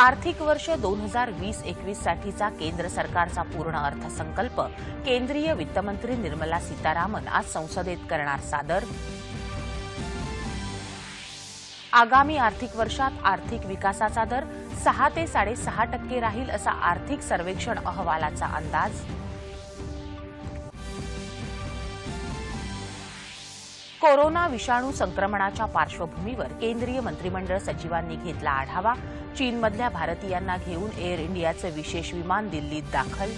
आर्थिक वर्ष दोन हजार वीस एकवीस साठीचा केंद्र सरकारचा पूर्ण अर्थसंकल्प केंद्रीय वित्तमंत्री निर्मला सीतारामन आज संसदेत करणार सादर आगामी आर्थिक वर्षात आर्थिक विकासाचा दर सहा ते साडेसहा टक्के राहील असा आर्थिक सर्वेक्षण अहवालाचा अंदाज कोरोना विषाणू संक्रमणाच्या पार्श्वभूमीवर केंद्रीय मंत्रिमंडळ सचिवांनी घेतला आढावा चीनमधल्या भारतीयांना घेऊन एअर इंडियाचं विशेष विमान दिल्लीत दाखल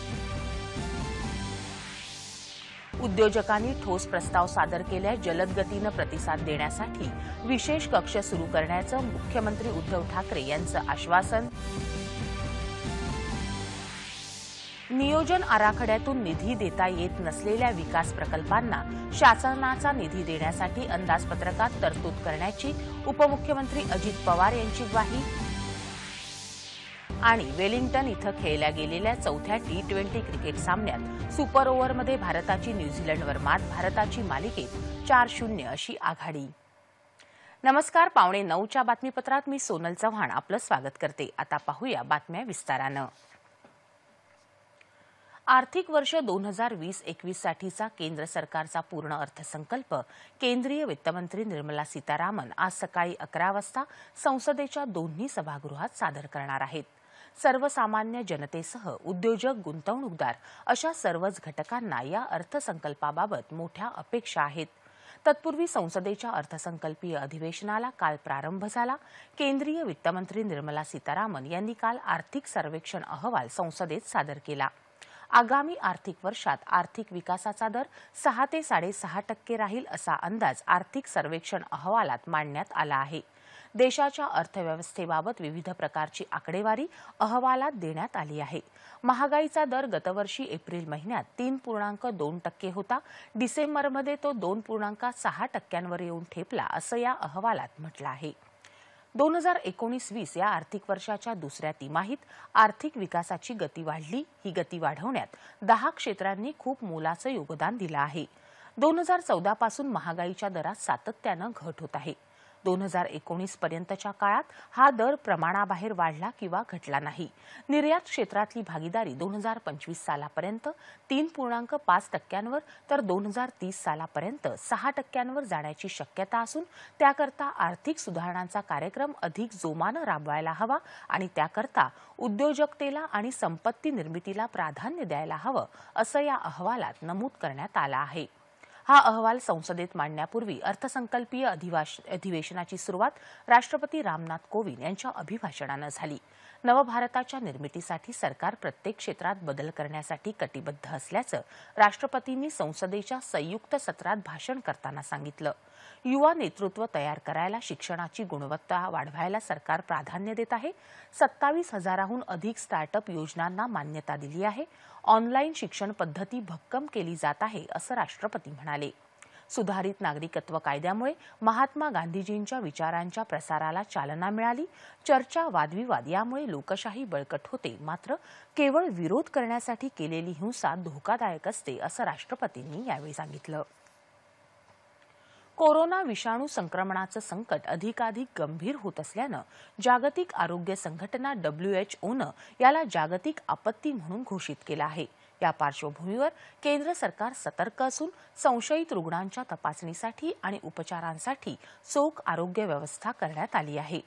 उद्योजकांनी ठोस प्रस्ताव सादर केल्यास जलदगतीनं प्रतिसाद देण्यासाठी विशेष कक्ष सुरू करण्याचं मुख्यमंत्री उद्धव ठाकरे यांचं आश्वासन नियोजन आराखड्यातून निधी देता येत नसलेल्या विकास प्रकल्पांना शासनाचा निधी देण्यासाठी अंदाजपत्रकात तरतूद करण्याची उपमुख्यमंत्री अजित पवार यांची ग्वाही आणि वेलिंग्टन इथं खेळल्या गेलेल्या चौथ्या टी ट्वेंटी क्रिकेट सामन्यात सुपर ओव्हरमध्ये भारताची न्यूझीलंडवर मात भारताची मालिकेत चार शून्य अशी आघाडी नमस्कार पावणे नऊच्या बातमीपत्रात मी सोनल चव्हाण आपलं स्वागत करते आता पाहूया बातम्या विस्तारानं आर्थिक वर्ष दोन हजार वीस एकवीससाठीचा साठीचा केंद्र सरकारचा पूर्ण अर्थसंकल्प केंद्रीय वित्तमंत्री निर्मला सीतारामन आज सकाळी अकरा वाजता संसदेच्या दोन्ही सभागृहात सादर करणार आहेत सर्वसामान्य जनतेसह उद्योजक गुंतवणूकदार अशा सर्वच घटकांना या अर्थसंकल्पाबाबत मोठ्या अपेक्षा आहेत तत्पूर्वी संसदेच्या अर्थसंकल्पीय अधिवेशनाला काल प्रारंभ झाला केंद्रीय वित्तमंत्री निर्मला सीतारामन यांनी काल आर्थिक सर्वेक्षण अहवाल संसदेत सादर केला आगामी आर्थिक वर्षात आर्थिक विकासाचा दर सहा ते साडेसहा टक्के राहील असा अंदाज आर्थिक सर्वेक्षण अहवालात मांडण्यात आला आहे देशाच्या अर्थव्यवस्थेबाबत विविध प्रकारची आकडेवारी अहवालात देण्यात आली आहे महागाईचा दर गतवर्षी एप्रिल महिन्यात तीन पूर्णांक दोन टक्के होता डिसेंबरमध्ये तो दोन पूर्णांक सहा टक्क्यांवर येऊन ठेपला असं या अहवालात म्हटलं आहे दोन हजार एकोणीस वीस या आर्थिक वर्षाच्या दुसऱ्या तिमाहीत आर्थिक विकासाची गती वाढली ही गती वाढवण्यात दहा क्षेत्रांनी खूप मोलाचं योगदान दिलं आहे दोन हजार चौदापासून महागाईच्या दरात सातत्यानं घट होत आहे दोन हजार एकोणीस पर्यंतच्या काळात हा दर प्रमाणाबाहेर वाढला किंवा घटला नाही निर्यात क्षेत्रातली भागीदारी दोन हजार पंचवीस सालापर्यंत तीन पूर्णांक पाच टक्क्यांवर तर दोन हजार तीस सालापर्यंत सहा टक्क्यांवर जाण्याची शक्यता असून त्याकरता आर्थिक सुधारणांचा कार्यक्रम अधिक जोमानं राबवायला हवा आणि त्याकरता उद्योजकतेला आणि संपत्ती निर्मितीला प्राधान्य द्यायला हवं असं या अहवालात नमूद करण्यात आलं आहे हा अहवाल संसदेत मांडण्यापूर्वी अर्थसंकल्पीय अधिवेशनाची सुरुवात राष्ट्रपती रामनाथ कोविंद यांच्या अभिभाषणानं झाली नवभारताच्या निर्मितीसाठी सरकार प्रत्येक क्षेत्रात बदल करण्यासाठी कटिबद्ध असल्याचं राष्ट्रपतींनी संसदेच्या संयुक्त सत्रात भाषण करताना सांगितलं युवा नेतृत्व तयार करायला शिक्षणाची गुणवत्ता वाढवायला सरकार प्राधान्य देत आहे सत्तावीस हजाराहून अधिक स्टार्टअप योजनांना मान्यता दिली आहे ऑनलाईन शिक्षण पद्धती भक्कम केली जात आहे असं राष्ट्रपती म्हणाले सुधारित नागरिकत्व कायद्यामुळे महात्मा गांधीजींच्या विचारांच्या प्रसाराला चालना मिळाली चर्चा वादविवाद यामुळे लोकशाही बळकट होते मात्र केवळ विरोध करण्यासाठी केलेली हिंसा धोकादायक असते असं राष्ट्रपतींनी यावेळी सांगितलं कोरोना विषाणू संक्रमणाचं संकट अधिकाधिक गंभीर होत असल्यानं जागतिक आरोग्य संघटना डब्ल्यूएचओनं याला जागतिक आपत्ती म्हणून घोषित केलं आहे या पार्श्वभूमीवर केंद्र सरकार सतर्क असून संशयित रुग्णांच्या तपासणीसाठी आणि उपचारांसाठी चोख आरोग्य व्यवस्था करण्यात आली आहे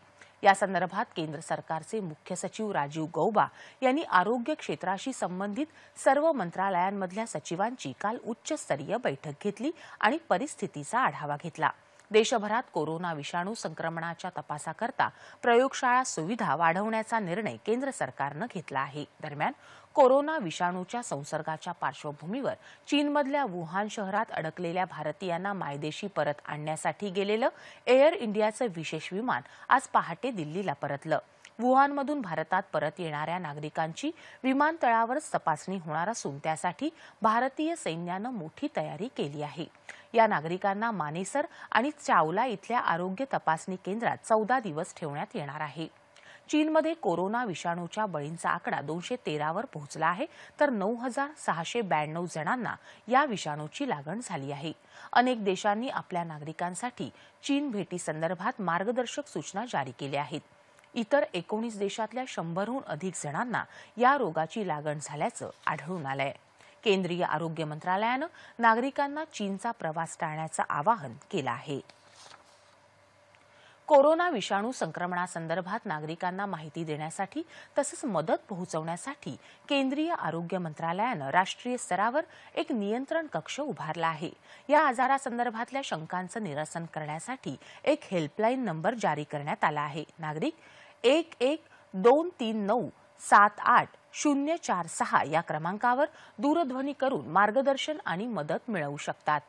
यासंदर्भात केंद्र सरकारचे मुख्य सचिव राजीव गौबा यांनी आरोग्य क्षेत्राशी संबंधित सर्व मंत्रालयांमधल्या सचिवांची काल उच्चस्तरीय बैठक घेतली आणि परिस्थितीचा आढावा घेतला देशभरात कोरोना विषाणू संक्रमणाच्या तपासाकरता प्रयोगशाळा सुविधा वाढवण्याचा निर्णय केंद्र सरकारनं घेतला आहे दरम्यान कोरोना विषाणूच्या संसर्गाच्या पार्श्वभूमीवर चीनमधल्या वुहान शहरात अडकलेल्या भारतीयांना मायदेशी परत आणण्यासाठी गेलेलं एअर इंडियाचं विशेष विमान आज पहाटे दिल्लीला परतलं वुहानमधून भारतात परत येणाऱ्या नागरिकांची विमानतळावरच तपासणी होणार असून त्यासाठी भारतीय सैन्यानं मोठी तयारी केली आहे या नागरिकांना मानेसर आणि चावला इथल्या आरोग्य तपासणी केंद्रात चौदा दिवस ठेवण्यात येणार आहे चीनमध्ये कोरोना विषाणूच्या बळींचा आकडा दोनशे तेरावर पोहोचला आहे तर नऊ हजार सहाशे ब्याण्णव जणांना या विषाणूची लागण झाली आहे अनेक देशांनी आपल्या नागरिकांसाठी चीन भेटीसंदर्भात मार्गदर्शक सूचना जारी केल्या आहेत इतर एकोणीस देशातल्या शंभरहून अधिक जणांना या रोगाची लागण झाल्याचं आढळून आलंय केंद्रीय आरोग्य मंत्रालयानं नागरिकांना चीनचा प्रवास टाळण्याचं आवाहन केलं आहे कोरोना विषाणू संक्रमणासंदर्भात नागरिकांना माहिती देण्यासाठी तसंच मदत पोहोचवण्यासाठी केंद्रीय आरोग्य मंत्रालयानं राष्ट्रीय स्तरावर एक नियंत्रण कक्ष उभारला आहे या आजारासंदर्भातल्या शंकांचं निरसन करण्यासाठी एक हेल्पलाईन नंबर जारी करण्यात आला आहे नागरिक एक एक दोन तीन नऊ सात आठ शून्य चार सहा या क्रमांकावर दूरध्वनी करून मार्गदर्शन आणि मदत मिळवू शकतात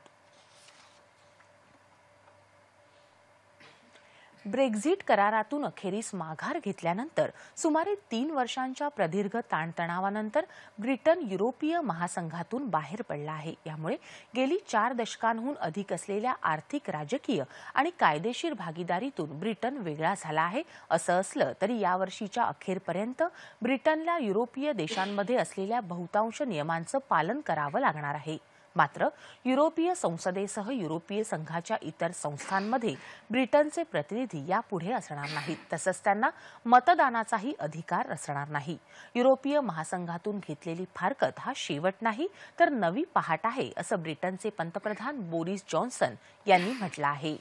ब्रेक्झिट करारातून अखेरीस माघार घेतल्यानंतर सुमारे तीन वर्षांच्या प्रदीर्घ ताणतणावानंतर ब्रिटन युरोपीय महासंघातून बाहेर पडला आहे यामुळे गेली चार दशकांहून अधिक असलेल्या आर्थिक राजकीय आणि कायदेशीर भागीदारीतून ब्रिटन वेगळा झाला आहे असं असलं तरी यावर्षीच्या अखेरपर्यंत ब्रिटनला युरोपीय देशांमध्ये असलेल्या बहुतांश नियमांचं पालन करावं लागणार आहे मात्र युरोपीय संसदेसह युरोपीय संघाच्या इतर संस्थांमध्ये ब्रिटनचे प्रतिनिधी यापुढे असणार नाहीत तसंच त्यांना मतदानाचाही अधिकार असणार नाही युरोपीय महासंघातून घेतलेली फारकत हा शेवट नाही तर नवी पहाट आहे असं ब्रिटनचे पंतप्रधान बोरिस जॉन्सन यांनी म्हटलं आहे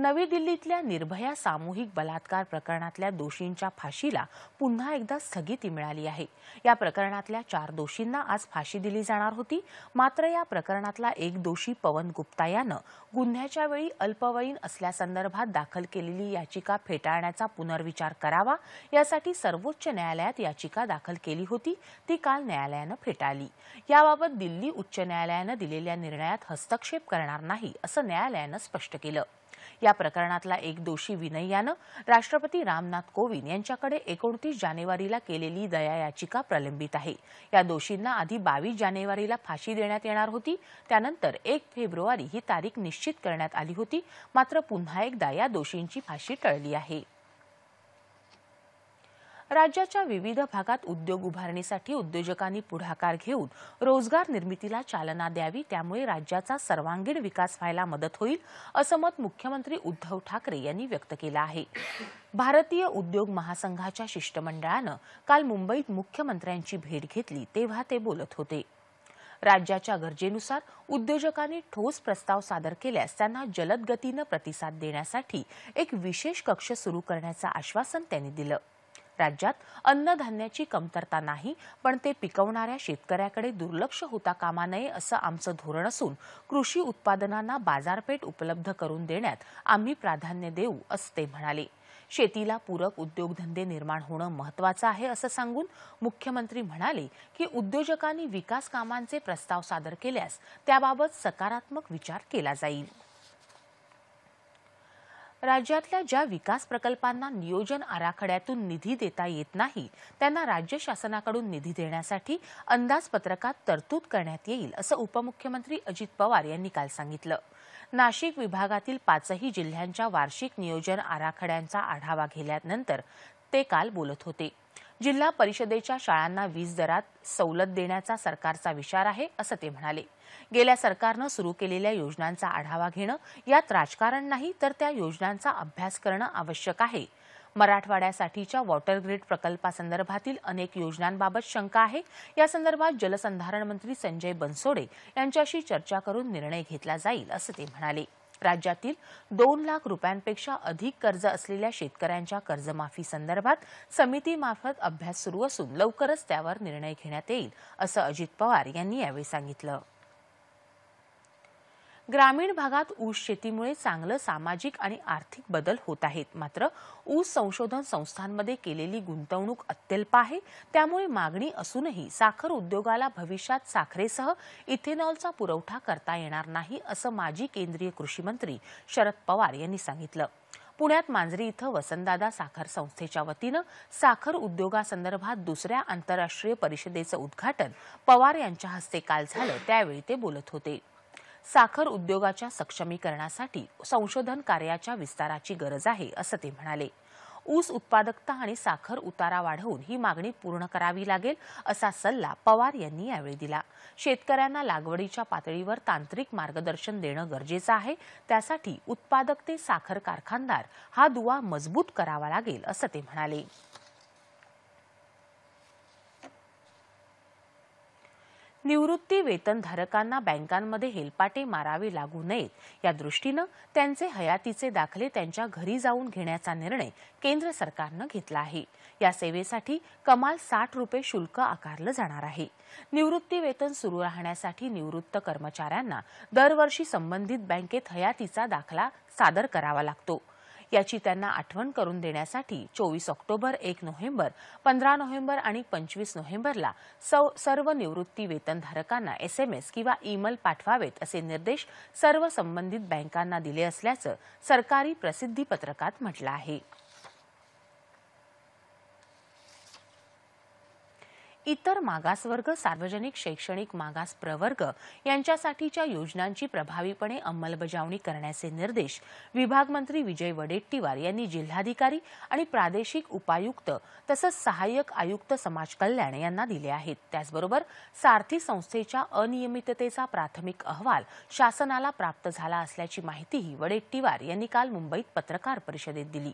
नवी दिल्लीतल्या निर्भया सामूहिक बलात्कार प्रकरणातल्या दोषींच्या फाशीला पुन्हा एकदा स्थगिती मिळाली आहे या प्रकरणातल्या चार दोषींना आज फाशी दिली जाणार होती मात्र या प्रकरणातला एक दोषी पवन गुप्ता यानं गुन्ह्याच्या वेळी अल्पवयीन असल्यासंदर्भात दाखल केलेली याचिका फेटाळण्याचा पुनर्विचार करावा यासाठी सर्वोच्च न्यायालयात याचिका दाखल केली होती ती काल न्यायालयानं फेटाळली याबाबत दिल्ली उच्च न्यायालयानं दिलेल्या निर्णयात हस्तक्षेप करणार नाही असं न्यायालयानं स्पष्ट केलं या प्रकरणातला एक दोषी विनय राष्ट्रपती रामनाथ कोविंद यांच्याकडे एकोणतीस जानेवारीला केलेली दया याचिका प्रलंबित आहे या दोषींना आधी बावीस जानेवारीला फाशी देण्यात येणार होती त्यानंतर एक फेब्रुवारी ही तारीख निश्चित करण्यात आली होती मात्र पुन्हा एकदा या दोषींची फाशी टळली आहे राज्याच्या विविध भागात उद्योग उभारणीसाठी उद्योजकांनी पुढाकार घेऊन रोजगार निर्मितीला चालना द्यावी त्यामुळे राज्याचा सर्वांगीण विकास व्हायला मदत होईल असं मत मुख्यमंत्री उद्धव ठाकरे यांनी व्यक्त केलं आहे भारतीय उद्योग महासंघाच्या शिष्टमंडळानं काल मुंबईत मुख्यमंत्र्यांची भेट घेतली तेव्हा ते बोलत होते राज्याच्या गरजेनुसार उद्योजकांनी ठोस प्रस्ताव सादर केल्यास त्यांना जलदगतीनं प्रतिसाद देण्यासाठी एक विशेष कक्ष सुरू करण्याचं आश्वासन त्यांनी दिलं राज्यात अन्नधान्याची कमतरता नाही पण ते पिकवणाऱ्या शेतकऱ्याकडे दुर्लक्ष होता कामा नये असं आमचं धोरण असून कृषी उत्पादनांना बाजारपेठ उपलब्ध करून देण्यात आम्ही प्राधान्य देऊ असं ते म्हणाले शेतीला पूरक उद्योगधंदे निर्माण होणं महत्वाचं आहे असं सांगून मुख्यमंत्री म्हणाले की उद्योजकांनी विकास कामांचे प्रस्ताव सादर केल्यास त्याबाबत सकारात्मक विचार केला जाईल राज्यातल्या ज्या विकास प्रकल्पांना नियोजन आराखड्यातून निधी देता येत नाही त्यांना राज्य शासनाकडून निधी देण्यासाठी अंदाजपत्रकात तरतूद करण्यात येईल असं उपमुख्यमंत्री अजित पवार यांनी काल सांगितलं नाशिक विभागातील पाचही जिल्ह्यांच्या वार्षिक नियोजन आराखड्यांचा आढावा घेतल्यानंतर ते काल बोलत होते जिल्हा परिषदेच्या शाळांना वीज दरात सवलत देण्याचा सरकारचा विचार आहे असं ते म्हणाले गेल्या सरकारनं सुरू केलेल्या योजनांचा आढावा घेणं यात राजकारण नाही तर त्या योजनांचा अभ्यास करणं आवश्यक आहे मराठवाड्यासाठीच्या वॉटर ग्रीड प्रकल्पासंदर्भातील अनेक योजनांबाबत शंका आहे यासंदर्भात जलसंधारण मंत्री संजय बनसोडे यांच्याशी चर्चा करून निर्णय घेतला जाईल असं ते म्हणाले राज्यातील दोन लाख रुपयांपेक्षा अधिक कर्ज असलेल्या शेतकऱ्यांच्या कर्जमाफी संदर्भात समितीमार्फत अभ्यास सुरू असून लवकरच त्यावर निर्णय घेण्यात येईल असं अजित पवार यांनी यावेळी सांगितलं ग्रामीण भागात ऊस शेतीमुळे चांगलं सामाजिक आणि आर्थिक बदल होत आहेत मात्र ऊस संशोधन संस्थांमध्ये केलेली गुंतवणूक अत्यल्प आहे त्यामुळे मागणी असूनही साखर उद्योगाला भविष्यात साखरेसह इथेनॉलचा पुरवठा करता येणार नाही असं माजी केंद्रीय कृषी मंत्री शरद पवार यांनी सांगितलं पुण्यात मांजरी इथं वसंतदादा साखर संस्थेच्या वतीनं साखर उद्योगासंदर्भात दुसऱ्या आंतरराष्ट्रीय परिषदेचं उद्घाटन पवार यांच्या हस्ते काल झालं त्यावेळी ते बोलत होते साखर उद्योगाच्या सक्षमीकरणासाठी संशोधन कार्याच्या विस्ताराची गरज आहे असं ते म्हणाले ऊस उत्पादकता आणि साखर उतारा वाढवून ही मागणी पूर्ण करावी लागेल असा सल्ला पवार यांनी यावेळी दिला शेतकऱ्यांना लागवडीच्या पातळीवर तांत्रिक मार्गदर्शन देणं गरजेचं आहे त्यासाठी उत्पादक ते साखर कारखानदार हा दुवा मजबूत करावा लागेल असं ते म्हणाले निवृत्ती वेतनधारकांना बँकांमध्ये हेलपाटे मारावे लागू नयेत या दृष्टीनं त्यांचे हयातीचे दाखले त्यांच्या घरी जाऊन घेण्याचा निर्णय केंद्र सरकारनं घेतला आहे या सेवेसाठी कमाल साठ रुपये शुल्क आकारलं जाणार आहे निवृत्ती वेतन सुरू राहण्यासाठी निवृत्त कर्मचाऱ्यांना दरवर्षी संबंधित बँकेत हयातीचा दाखला सादर करावा लागतो याची त्यांना आठवण करून देण्यासाठी चोवीस ऑक्टोबर एक नोव्हेंबर पंधरा नोव्हेंबर आणि पंचवीस नोव्हेंबरला सर्व निवृत्ती वेतनधारकांना एसएमएस किंवा ईमेल पाठवावेत असे निर्देश सर्व संबंधित बँकांना दिले असल्याचं सरकारी प्रसिद्धीपत्रकात पत्रकात म्हटलं आहे इतर मागासवर्ग सार्वजनिक शैक्षणिक मागास प्रवर्ग यांच्यासाठीच्या योजनांची प्रभावीपणे अंमलबजावणी करण्याचे निर्देश विभागमंत्री विजय वडेट्टीवार यांनी जिल्हाधिकारी आणि प्रादेशिक उपायुक्त तसंच सहाय्यक आयुक्त समाज कल्याण यांना दिले आहेत त्याचबरोबर सारथी संस्थेच्या अनियमिततेचा प्राथमिक अहवाल शासनाला प्राप्त झाला असल्याची माहितीही वडेट्टीवार यांनी काल मुंबईत पत्रकार परिषदेत दिली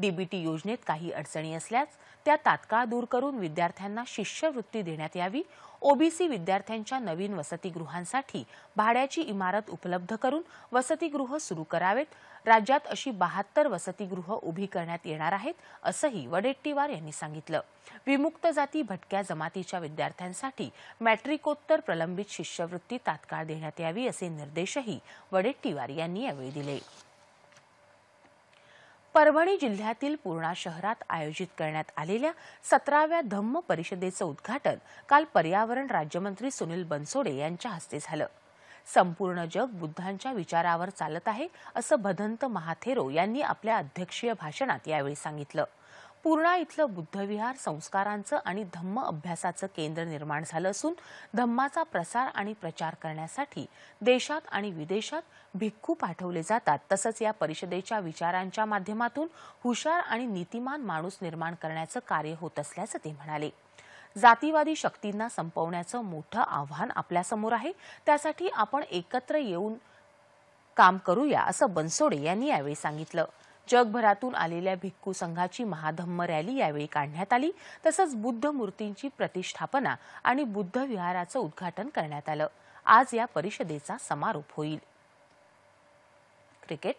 डीबीटी योजनेत काही अडचणी असल्यास त्या तात्काळ दूर करून विद्यार्थ्यांना शिष्य वृत्ती देण्यात यावी ओबीसी विद्यार्थ्यांच्या नवीन वसतिगृहांसाठी भाड्याची इमारत उपलब्ध करून वसतिगृह सुरू करावेत राज्यात अशी बहात्तर वसतिगृह उभी करण्यात येणार आहेत असंही वडेट्टीवार यांनी सांगितलं विमुक्त जाती भटक्या जमातीच्या विद्यार्थ्यांसाठी मॅट्रिकोत्तर प्रलंबित शिष्यवृत्ती तात्काळ देण्यात यावी असे निर्देशही वडेट्टीवार यांनी यावेळी दिले परभणी जिल्ह्यातील पूर्णा शहरात आयोजित करण्यात आलेल्या सतराव्या धम्म परिषदेचं उद्घाटन काल पर्यावरण राज्यमंत्री सुनील बनसोडे यांच्या हस्ते झालं संपूर्ण जग बुद्धांच्या विचारावर चालत आहे असं भदंत महाथेरो यांनी आपल्या अध्यक्षीय भाषणात यावेळी सांगितलं पूर्णा इथलं बुद्धविहार संस्कारांचं आणि धम्म अभ्यासाचं केंद्र निर्माण झालं असून धम्माचा प्रसार आणि प्रचार करण्यासाठी देशात आणि विदेशात भिक्खू पाठवले जातात तसंच या परिषदेच्या विचारांच्या माध्यमातून हुशार आणि नीतिमान माणूस निर्माण करण्याचं कार्य होत असल्याचं ते म्हणाले जातीवादी शक्तींना संपवण्याचं मोठं आव्हान आपल्यासमोर आहे त्यासाठी आपण एकत्र येऊन काम करूया असं बनसोडे यांनी यावेळी सांगितलं जगभरातून आलेल्या भिक्खू संघाची महाधम्म रॅली यावेळी काढण्यात आली तसंच बुद्ध मूर्तींची प्रतिष्ठापना आणि बुद्ध विहाराचं उद्घाटन करण्यात आलं आज या परिषदेचा समारोप होईल क्रिकेट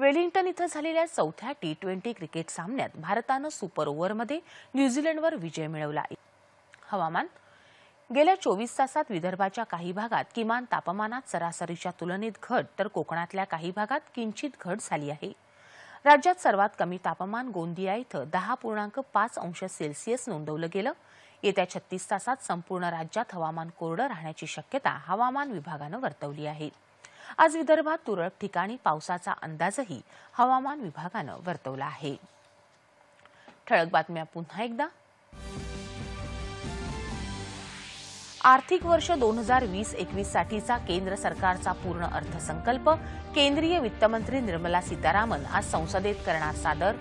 वेलिंग्टन इथं झालेल्या चौथ्या टी ट्वेंटी क्रिकेट सामन्यात भारतानं सुपर ओव्हरमध्ये न्यूझीलंडवर विजय मिळवला हवामान गेल्या चोवीस तासात विदर्भाच्या काही भागात किमान तापमानात सरासरीच्या तुलनेत घट तर कोकणातल्या काही भागात किंचित घट झाली आहे राज्यात सर्वात कमी तापमान गोंदिया इथं दहा पूर्णांक पाच अंश सेल्सिअस नोंदवलं गेलं येत्या छत्तीस तासात संपूर्ण राज्यात हवामान कोरडं राहण्याची शक्यता हवामान विभागानं वर्तवली आहे आज विदर्भात तुरळक ठिकाणी पावसाचा अंदाजही हवामान विभागानं वर्तवला आहे ठळक बातम्या पुन्हा एकदा आर्थिक वर्ष दोन हजार वीस एकवीस साठीचा केंद्र सरकारचा पूर्ण अर्थसंकल्प केंद्रीय वित्तमंत्री निर्मला सीतारामन आज संसदेत करणार सादर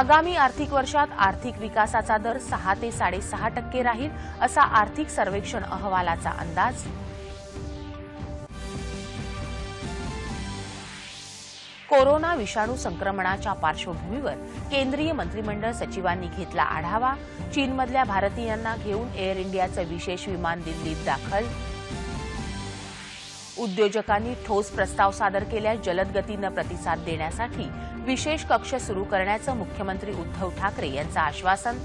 आगामी आर्थिक वर्षात आर्थिक विकासाचा दर सहा ते साडेसहा टक्के राहील असा आर्थिक सर्वेक्षण अहवालाचा अंदाज कोरोना विषाणू संक्रमणाच्या पार्श्वभूमीवर केंद्रीय मंत्रिमंडळ सचिवांनी घेतला आढावा चीनमधल्या भारतीयांना घेऊन एअर इंडियाचं विशेष विमान दिल्लीत दाखल उद्योजकांनी ठोस प्रस्ताव सादर केल्यास जलद गतीनं प्रतिसाद देण्यासाठी विशेष कक्ष सुरू करण्याचं मुख्यमंत्री उद्धव ठाकरे यांचं आश्वासन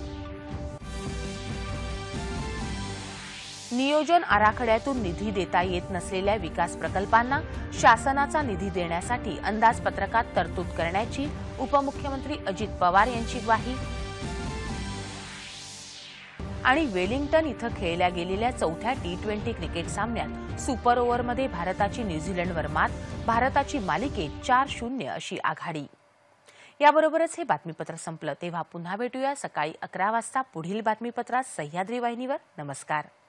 नियोजन आराखड्यातून निधी देता येत नसलेल्या विकास प्रकल्पांना शासनाचा निधी देण्यासाठी अंदाजपत्रकात तरतूद करण्याची उपमुख्यमंत्री अजित पवार यांची ग्वाही आणि वेलिंग्टन इथं खेळल्या गेलेल्या चौथ्या टी ट्वेंटी क्रिकेट सामन्यात सुपर ओव्हरमध्ये भारताची न्यूझीलंडवर मात भारताची मालिकेत चार शून्य अशी आघाडी याबरोबरच हे बातमीपत्र संपलं तेव्हा पुन्हा भेटूया सकाळी अकरा वाजता पुढील बातमीपत्रात सह्याद्री वाहिनीवर नमस्कार